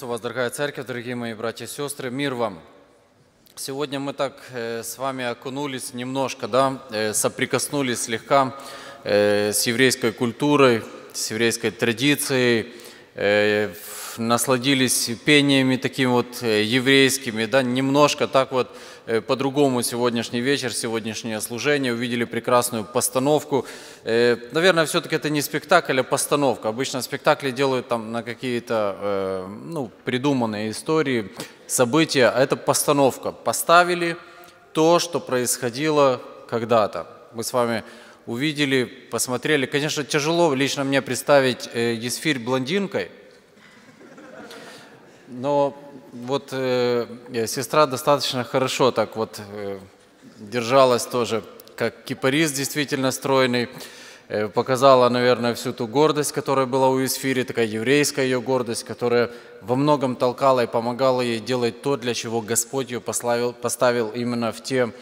Приветствую вас, дорогая церковь, дорогие мои братья и сестры. Мир вам! Сегодня мы так э, с вами окунулись немножко, да, э, соприкоснулись слегка э, с еврейской культурой, с еврейской традицией, насладились пениями такими вот э, еврейскими, да, немножко так вот э, по-другому сегодняшний вечер, сегодняшнее служение, увидели прекрасную постановку. Э, наверное, все-таки это не спектакль, а постановка. Обычно спектакли делают там на какие-то ну, придуманные истории, события, а это постановка. Поставили то, что происходило когда-то. Мы с вами увидели, посмотрели. Конечно, тяжело лично мне представить Есфирь блондинкой – но вот э, э, сестра достаточно хорошо так вот э, держалась тоже, как кипарис действительно стройный. Э, показала, наверное, всю ту гордость, которая была у Исфири, такая еврейская ее гордость, которая во многом толкала и помогала ей делать то, для чего Господь ее пославил, поставил именно в те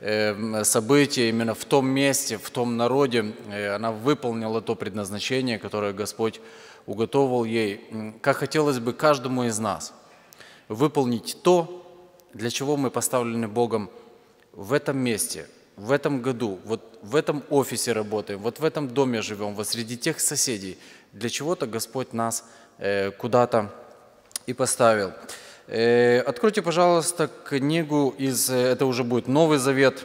э, события, именно в том месте, в том народе. Э, она выполнила то предназначение, которое Господь уготовил ей, как хотелось бы каждому из нас выполнить то, для чего мы поставлены Богом в этом месте, в этом году, вот в этом офисе работаем, вот в этом доме живем, вот среди тех соседей. Для чего-то Господь нас э, куда-то и поставил. Э, откройте, пожалуйста, книгу из, э, это уже будет Новый Завет,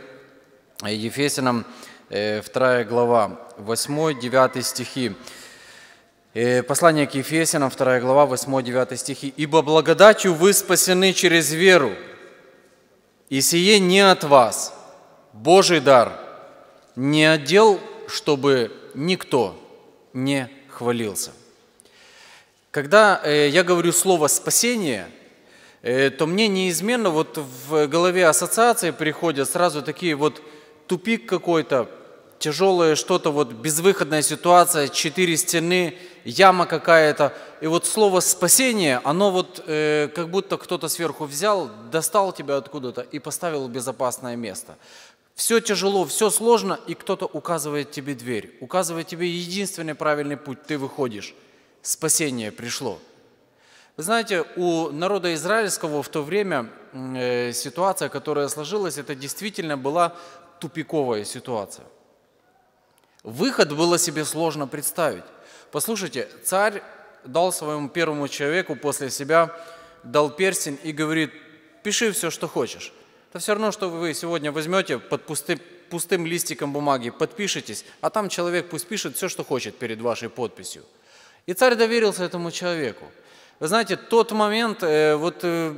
э, Ефесянам, э, 2 глава, 8-9 стихи. Э, послание к Ефесянам, 2 глава, 8-9 стихи. «Ибо благодатью вы спасены через веру, и сие не от вас, Божий дар, не отдел, чтобы никто не хвалился». Когда э, я говорю слово «спасение», э, то мне неизменно вот в голове ассоциации приходят сразу такие вот тупик какой-то, тяжелое что-то, вот безвыходная ситуация, четыре стены, яма какая-то. И вот слово «спасение», оно вот э, как будто кто-то сверху взял, достал тебя откуда-то и поставил в безопасное место. Все тяжело, все сложно, и кто-то указывает тебе дверь, указывает тебе единственный правильный путь, ты выходишь. Спасение пришло. Вы знаете, у народа израильского в то время э, ситуация, которая сложилась, это действительно была тупиковая ситуация. Выход было себе сложно представить. Послушайте, царь дал своему первому человеку после себя, дал перстень и говорит, пиши все, что хочешь. Это все равно, что вы сегодня возьмете под пустым, пустым листиком бумаги, подпишитесь, а там человек пусть пишет все, что хочет перед вашей подписью. И царь доверился этому человеку. Вы знаете, тот момент, э, вот э,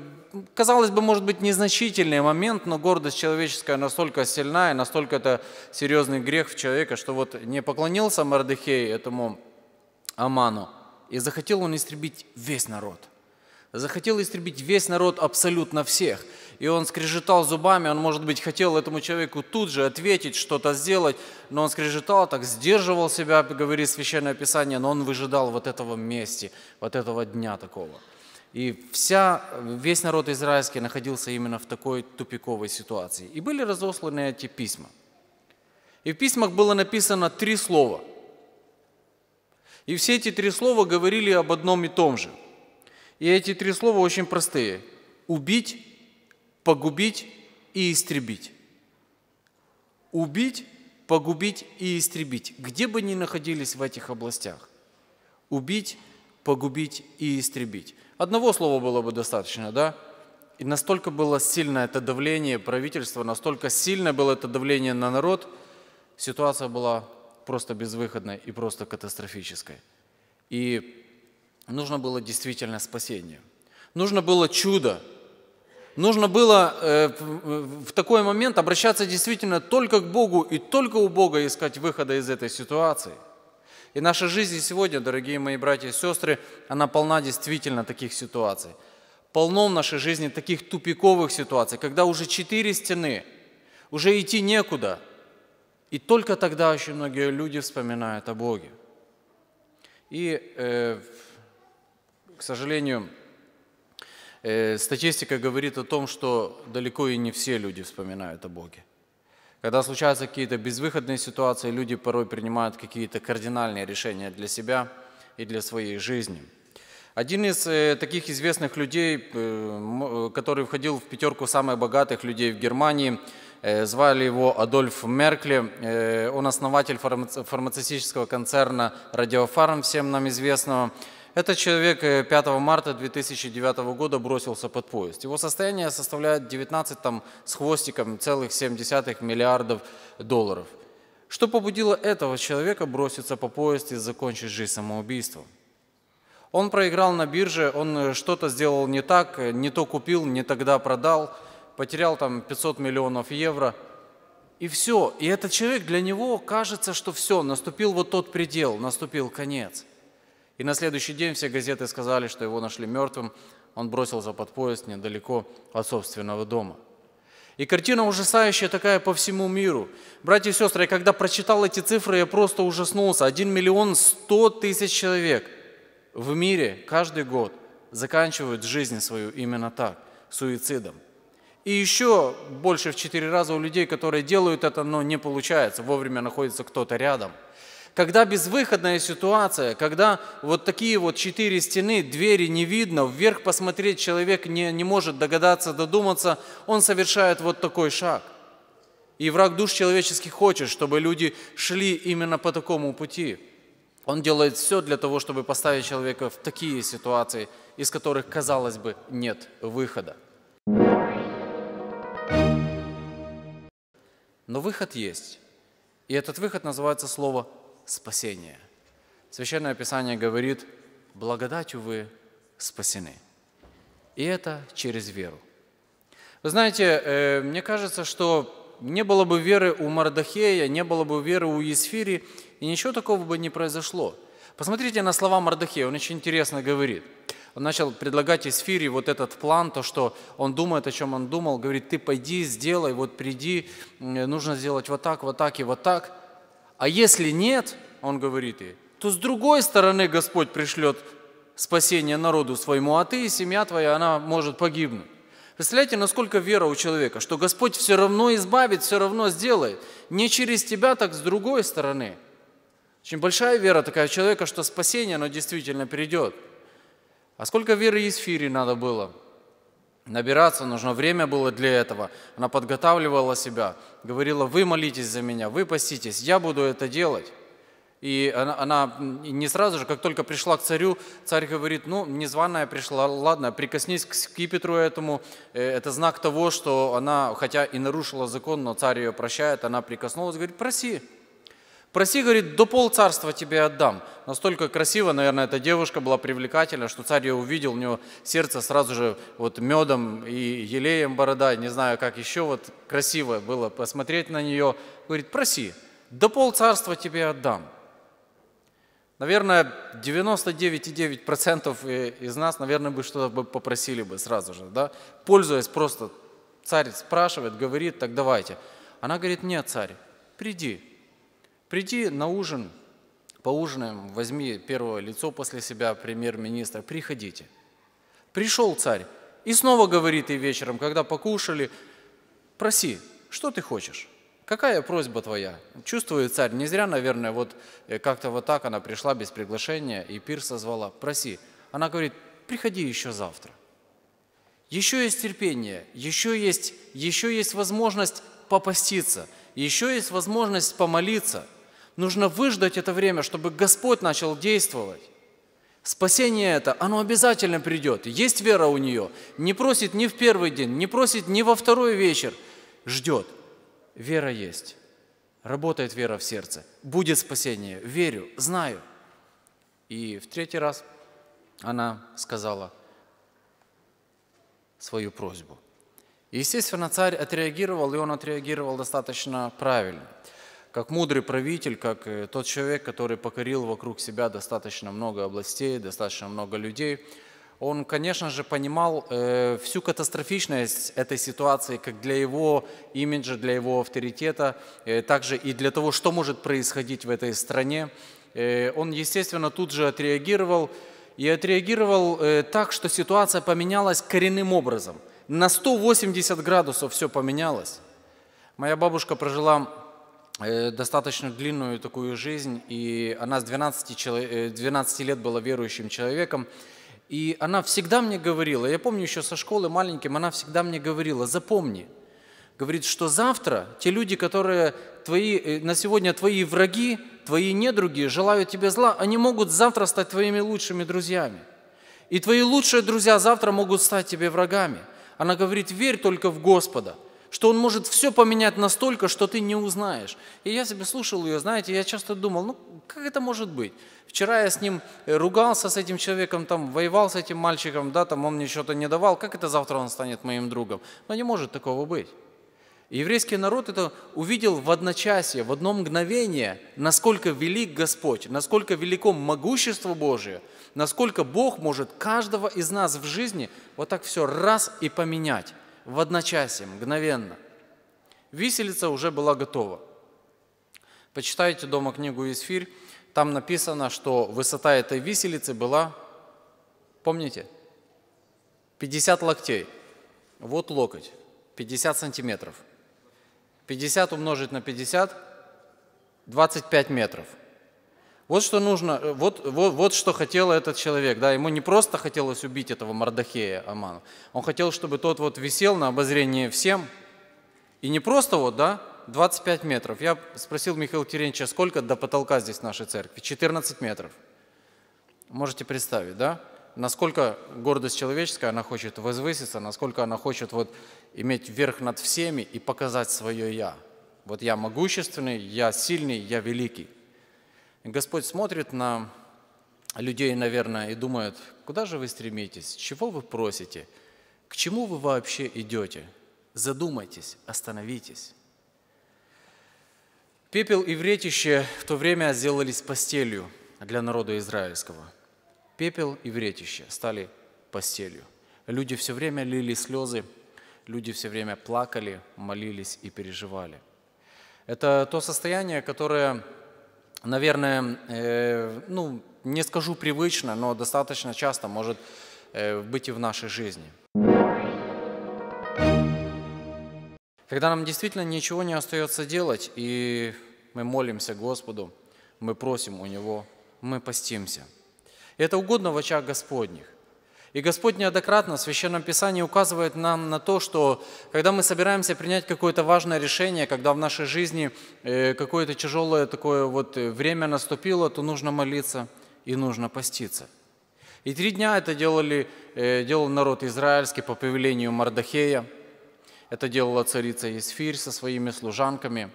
казалось бы, может быть, незначительный момент, но гордость человеческая настолько сильна и настолько это серьезный грех в человека, что вот не поклонился Мардыхей этому Аману, и захотел он истребить весь народ. Захотел истребить весь народ абсолютно всех. И он скрежетал зубами, он, может быть, хотел этому человеку тут же ответить, что-то сделать, но он скрежетал, так сдерживал себя, говорит Священное Писание, но он выжидал вот этого мести, вот этого дня такого – и вся, весь народ израильский находился именно в такой тупиковой ситуации. И были разосланы эти письма. И в письмах было написано три слова. И все эти три слова говорили об одном и том же. И эти три слова очень простые. Убить, погубить и истребить. Убить, погубить и истребить. Где бы ни находились в этих областях. Убить, погубить и истребить. Одного слова было бы достаточно, да? И настолько было сильное это давление правительства, настолько сильное было это давление на народ, ситуация была просто безвыходной и просто катастрофической. И нужно было действительно спасение. Нужно было чудо. Нужно было э, в такой момент обращаться действительно только к Богу и только у Бога искать выхода из этой ситуации – и наша жизнь сегодня, дорогие мои братья и сестры, она полна действительно таких ситуаций. Полно в нашей жизни таких тупиковых ситуаций, когда уже четыре стены, уже идти некуда. И только тогда очень многие люди вспоминают о Боге. И, э, к сожалению, э, статистика говорит о том, что далеко и не все люди вспоминают о Боге. Когда случаются какие-то безвыходные ситуации, люди порой принимают какие-то кардинальные решения для себя и для своей жизни. Один из э, таких известных людей, э, э, который входил в пятерку самых богатых людей в Германии, звали его Адольф Меркли, он основатель фармацевтического концерна «Радиофарм», всем нам известного, этот человек 5 э, марта 2009 года бросился под поезд. Его состояние составляет 19 там, с хвостиком целых 0,7 миллиардов долларов. Что побудило этого человека броситься по поезд и закончить жизнь самоубийством? Он проиграл на бирже, он э, что-то сделал не так, не то купил, не тогда продал, потерял там 500 миллионов евро – и все. И этот человек, для него кажется, что все, наступил вот тот предел, наступил конец. И на следующий день все газеты сказали, что его нашли мертвым, он бросился под поезд недалеко от собственного дома. И картина ужасающая такая по всему миру. Братья и сестры, я когда прочитал эти цифры, я просто ужаснулся. 1 миллион 100 тысяч человек в мире каждый год заканчивают жизнь свою именно так, суицидом. И еще больше в четыре раза у людей, которые делают это, но не получается, вовремя находится кто-то рядом. Когда безвыходная ситуация, когда вот такие вот четыре стены, двери не видно, вверх посмотреть человек не, не может догадаться, додуматься, он совершает вот такой шаг. И враг душ человеческих хочет, чтобы люди шли именно по такому пути. Он делает все для того, чтобы поставить человека в такие ситуации, из которых, казалось бы, нет выхода. Но выход есть. И этот выход называется слово спасения. Священное Писание говорит, благодатью вы спасены. И это через веру. Вы знаете, э, мне кажется, что не было бы веры у Мардахея, не было бы веры у Есфири, и ничего такого бы не произошло. Посмотрите на слова Мардахея, он очень интересно говорит. Он начал предлагать Есфире вот этот план, то, что он думает, о чем он думал, говорит, ты пойди, сделай, вот приди, нужно сделать вот так, вот так и вот так. А если нет, он говорит ей, то с другой стороны Господь пришлет спасение народу своему, а ты и семья твоя, она может погибнуть. Представляете, насколько вера у человека, что Господь все равно избавит, все равно сделает. Не через тебя, так с другой стороны. Очень большая вера такая у человека, что спасение, оно действительно придет. А сколько веры из Есфире надо было – набираться, нужно время было для этого. Она подготавливала себя, говорила, вы молитесь за меня, вы поститесь, я буду это делать. И она, она не сразу же, как только пришла к царю, царь говорит, ну, незваная пришла, ладно, прикоснись к скипетру этому. Э, это знак того, что она, хотя и нарушила закон, но царь ее прощает, она прикоснулась, говорит, проси. Проси, говорит, до полцарства тебе отдам. Настолько красиво, наверное, эта девушка была привлекательна, что царь ее увидел, у него сердце сразу же вот медом и елеем борода, не знаю, как еще, вот красиво было посмотреть на нее. Говорит, проси, до полцарства тебе отдам. Наверное, 99,9% из нас, наверное, бы что-то бы попросили бы сразу же, да? Пользуясь просто, царь спрашивает, говорит, так давайте. Она говорит, нет, царь, приди, Приди на ужин, поужинаем, возьми первое лицо после себя, премьер министра приходите. Пришел царь и снова говорит и вечером, когда покушали, проси, что ты хочешь? Какая просьба твоя? Чувствует царь, не зря, наверное, вот э, как-то вот так она пришла без приглашения, и пир созвала, проси. Она говорит, приходи еще завтра. Еще есть терпение, еще есть, еще есть возможность попаститься, еще есть возможность помолиться – Нужно выждать это время, чтобы Господь начал действовать. Спасение это, оно обязательно придет. Есть вера у нее. Не просит ни в первый день, не просит ни во второй вечер. Ждет. Вера есть. Работает вера в сердце. Будет спасение. Верю, знаю. И в третий раз она сказала свою просьбу. Естественно, царь отреагировал, и он отреагировал достаточно правильно как мудрый правитель, как э, тот человек, который покорил вокруг себя достаточно много областей, достаточно много людей, он, конечно же, понимал э, всю катастрофичность этой ситуации, как для его имиджа, для его авторитета, э, также и для того, что может происходить в этой стране. он, естественно, тут же отреагировал, и отреагировал так, что ситуация поменялась коренным образом. На 180 градусов все поменялось. Моя бабушка прожила Э, достаточно длинную такую жизнь, и она с 12, человек, 12 лет была верующим человеком. И она всегда мне говорила, я помню еще со школы маленьким, она всегда мне говорила, запомни, говорит, что завтра те люди, которые твои, э, на сегодня твои враги, твои недруги, желают тебе зла, они могут завтра стать твоими лучшими друзьями. И твои лучшие друзья завтра могут стать тебе врагами. Она говорит, верь только в Господа что он может все поменять настолько, что ты не узнаешь. И я себе слушал ее, знаете, я часто думал, ну как это может быть? Вчера я с ним э, ругался, с этим человеком, там, воевал с этим мальчиком, да, там он мне что-то не давал, как это завтра он станет моим другом? Но не может такого быть. еврейский народ это увидел в одночасье, в одно мгновение, насколько велик Господь, насколько велико могущество Божие, насколько Бог может каждого из нас в жизни вот так все раз и поменять в одночасье, мгновенно. Виселица уже была готова. Почитайте дома книгу «Исфирь», там написано, что высота этой виселицы была, помните, 50 локтей. Вот локоть, 50 сантиметров. 50 умножить на 50, 25 метров – вот что нужно, э, вот, вот, вот что хотел этот человек. Да? Ему не просто хотелось убить этого Мардахея Амана. Он хотел, чтобы тот вот висел на обозрении всем. И не просто вот, да, 25 метров. Я спросил Михаила Теренча, сколько до потолка здесь в нашей церкви? 14 метров. Можете представить, да? Насколько гордость человеческая, она хочет возвыситься, насколько она хочет вот иметь верх над всеми и показать свое «я». Вот я могущественный, я сильный, я великий. Господь смотрит на людей, наверное, и думает, куда же вы стремитесь, чего вы просите, к чему вы вообще идете. Задумайтесь, остановитесь. Пепел и вретище в то время сделались постелью для народа израильского. Пепел и вретище стали постелью. Люди все время лили слезы, люди все время плакали, молились и переживали. Это то состояние, которое наверное, э, ну, не скажу привычно, но достаточно часто может э, быть и в нашей жизни. Когда нам действительно ничего не остается делать, и мы молимся Господу, мы просим у Него, мы постимся. Это угодно в очах Господних. И Господь неоднократно в Священном Писании указывает нам на то, что когда мы собираемся принять какое-то важное решение, когда в нашей жизни э, какое-то тяжелое такое вот э, время наступило, то нужно молиться и нужно поститься. И три дня это делали, э, делал народ израильский по повелению Мардахея. Это делала царица Есфирь со своими служанками.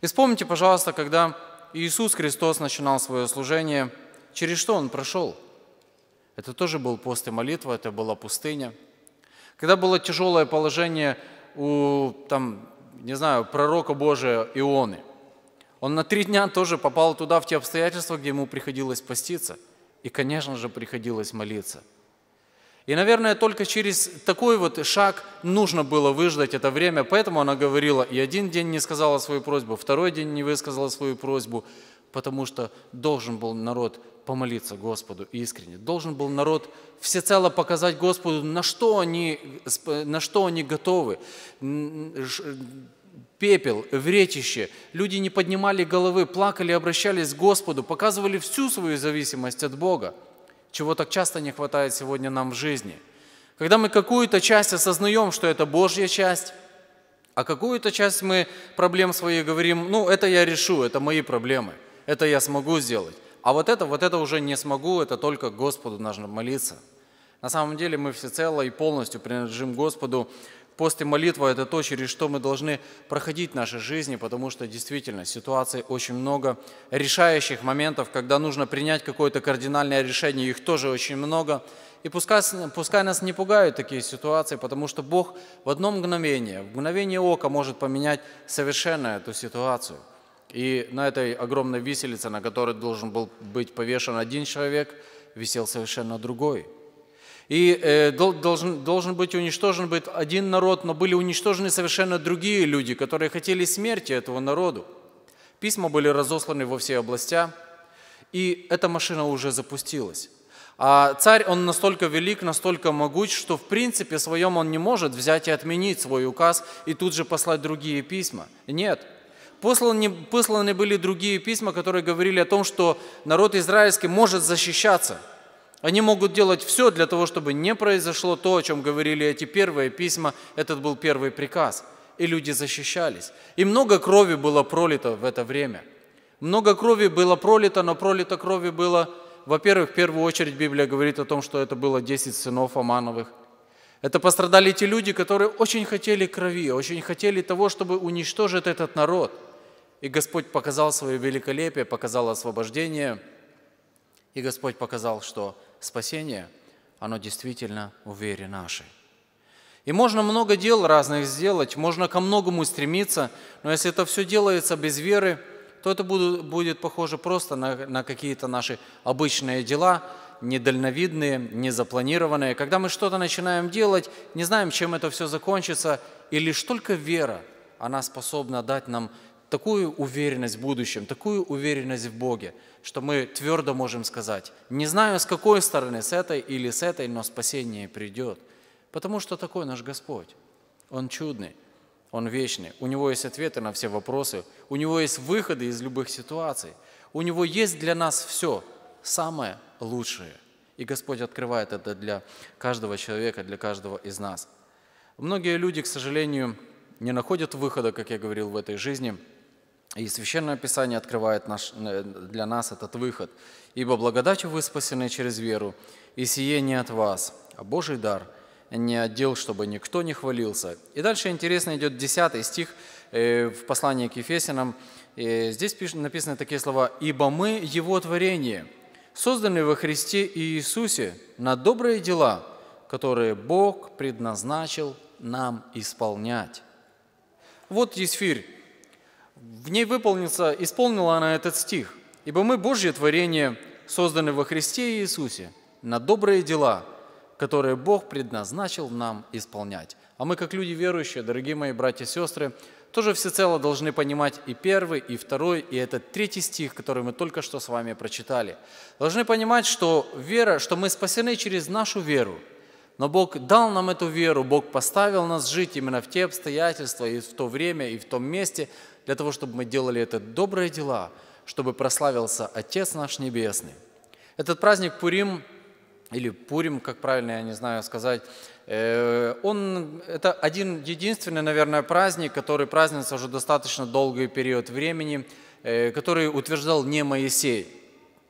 И вспомните, пожалуйста, когда Иисус Христос начинал свое служение, через что Он прошел – это тоже был пост и молитва, это была пустыня. Когда было тяжелое положение у, там, не знаю, пророка Божия Ионы, он на три дня тоже попал туда, в те обстоятельства, где ему приходилось поститься. И, конечно же, приходилось молиться. И, наверное, только через такой вот шаг нужно было выждать это время. Поэтому она говорила, и один день не сказала свою просьбу, второй день не высказала свою просьбу, потому что должен был народ помолиться Господу искренне, должен был народ всецело показать Господу, на что они, на что они готовы, пепел, вретище. Люди не поднимали головы, плакали, обращались к Господу, показывали всю свою зависимость от Бога, чего так часто не хватает сегодня нам в жизни. Когда мы какую-то часть осознаем, что это Божья часть, а какую-то часть мы проблем своих говорим, ну, это я решу, это мои проблемы – это я смогу сделать. А вот это, вот это уже не смогу, это только Господу нужно молиться. На самом деле мы всецело и полностью принадлежим Господу. Пост и молитва – это то, через что мы должны проходить в нашей жизни, потому что действительно ситуаций очень много, решающих моментов, когда нужно принять какое-то кардинальное решение, их тоже очень много. И пускай, пускай нас не пугают такие ситуации, потому что Бог в одно мгновение, в мгновение ока может поменять совершенно эту ситуацию – и на этой огромной виселице, на которой должен был быть повешен один человек, висел совершенно другой. И э, должен, должен быть уничтожен быть один народ, но были уничтожены совершенно другие люди, которые хотели смерти этого народу. Письма были разосланы во все области, и эта машина уже запустилась. А царь, он настолько велик, настолько могуч, что в принципе своем он не может взять и отменить свой указ и тут же послать другие письма. Нет, Посланы, посланы были другие письма, которые говорили о том, что народ израильский может защищаться. Они могут делать все для того, чтобы не произошло то, о чем говорили эти первые письма. Этот был первый приказ. И люди защищались. И много крови было пролито в это время. Много крови было пролито, но пролито крови было... Во-первых, в первую очередь Библия говорит о том, что это было 10 сынов Амановых. Это пострадали те люди, которые очень хотели крови, очень хотели того, чтобы уничтожить этот народ – и Господь показал свое великолепие, показал освобождение. И Господь показал, что спасение, оно действительно в вере нашей. И можно много дел разных сделать, можно ко многому стремиться, но если это все делается без веры, то это будет, похоже просто на, на какие-то наши обычные дела, недальновидные, незапланированные. Когда мы что-то начинаем делать, не знаем, чем это все закончится, и лишь только вера, она способна дать нам такую уверенность в будущем, такую уверенность в Боге, что мы твердо можем сказать, не знаю с какой стороны, с этой или с этой, но спасение придет. Потому что такой наш Господь. Он чудный, Он вечный, у Него есть ответы на все вопросы, у Него есть выходы из любых ситуаций, у Него есть для нас все самое лучшее. И Господь открывает это для каждого человека, для каждого из нас. Многие люди, к сожалению, не находят выхода, как я говорил, в этой жизни – и Священное Писание открывает наш, э, для нас этот выход. «Ибо благодатью вы спасены через веру, и сие не от вас, а Божий дар, не отдел, чтобы никто не хвалился». И дальше интересно идет 10 стих э, в послании к Ефесянам. И э, здесь написаны такие слова «Ибо мы Его творение, созданы во Христе и Иисусе на добрые дела, которые Бог предназначил нам исполнять». Вот Есфирь, в ней выполнится, исполнила она этот стих. «Ибо мы Божье творение, созданы во Христе Иисусе, на добрые дела, которые Бог предназначил нам исполнять». А мы, как люди верующие, дорогие мои братья и сестры, тоже всецело должны понимать и первый, и второй, и этот третий стих, который мы только что с вами прочитали. Должны понимать, что вера, что мы спасены через нашу веру – но Бог дал нам эту веру, Бог поставил нас жить именно в те обстоятельства и в то время, и в том месте, для того, чтобы мы делали это добрые дела, чтобы прославился Отец наш Небесный. Этот праздник Пурим, или Пурим, как правильно, я не знаю сказать, э, он, это один единственный, наверное, праздник, который празднуется уже достаточно долгий период времени, э, который утверждал не Моисей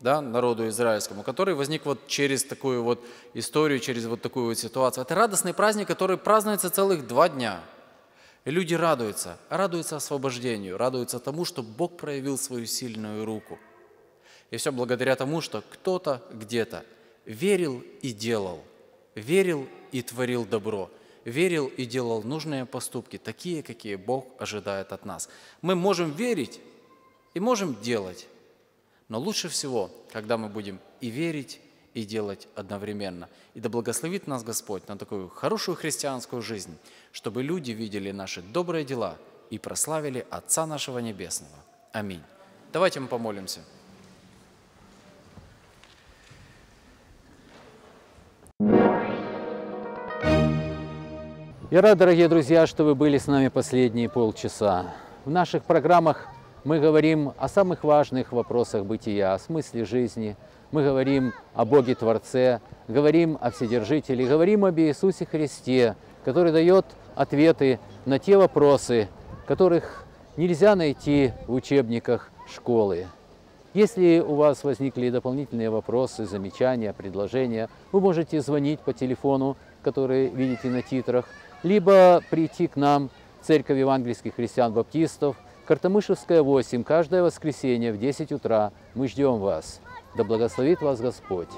да, народу израильскому, который возник вот через такую вот историю, через вот такую вот ситуацию. Это радостный праздник, который празднуется целых два дня. И люди радуются, радуются освобождению, радуются тому, что Бог проявил свою сильную руку. И все благодаря тому, что кто-то где-то верил и делал, верил и творил добро, верил и делал нужные поступки, такие, какие Бог ожидает от нас. Мы можем верить и можем делать, но лучше всего, когда мы будем и верить, и делать одновременно. И да благословит нас Господь на такую хорошую христианскую жизнь, чтобы люди видели наши добрые дела и прославили Отца нашего Небесного. Аминь. Давайте мы помолимся. Я рад, дорогие друзья, что вы были с нами последние полчаса. В наших программах мы говорим о самых важных вопросах бытия, о смысле жизни. Мы говорим о Боге Творце, говорим о Вседержителе, говорим об Иисусе Христе, который дает ответы на те вопросы, которых нельзя найти в учебниках школы. Если у вас возникли дополнительные вопросы, замечания, предложения, вы можете звонить по телефону, который видите на титрах, либо прийти к нам в Церковь Евангельских Христиан-Баптистов – Картамышевская, 8, каждое воскресенье в 10 утра. Мы ждем вас. Да благословит вас Господь!